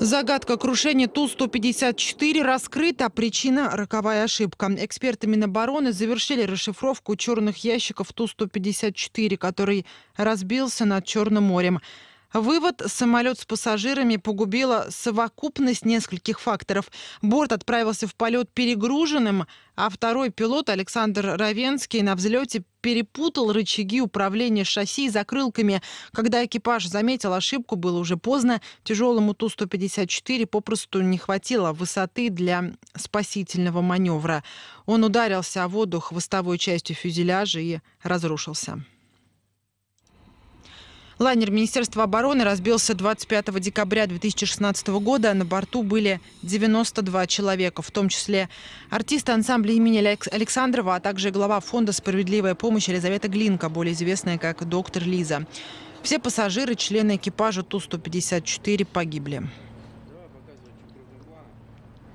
Загадка крушения Ту-154 раскрыта. Причина – роковая ошибка. Эксперты Минобороны завершили расшифровку черных ящиков Ту-154, который разбился над Черным морем. Вывод – самолет с пассажирами погубила совокупность нескольких факторов. Борт отправился в полет перегруженным, а второй пилот Александр Равенский на взлете перепутал рычаги управления шасси и закрылками. Когда экипаж заметил ошибку, было уже поздно. Тяжелому Ту-154 попросту не хватило высоты для спасительного маневра. Он ударился о воду хвостовой частью фюзеляжа и разрушился. Лайнер Министерства обороны разбился 25 декабря 2016 года. На борту были 92 человека, в том числе артисты ансамбля имени Александрова, а также глава фонда «Справедливая помощь» Елизавета Глинка, более известная как доктор Лиза. Все пассажиры, члены экипажа Ту-154 погибли.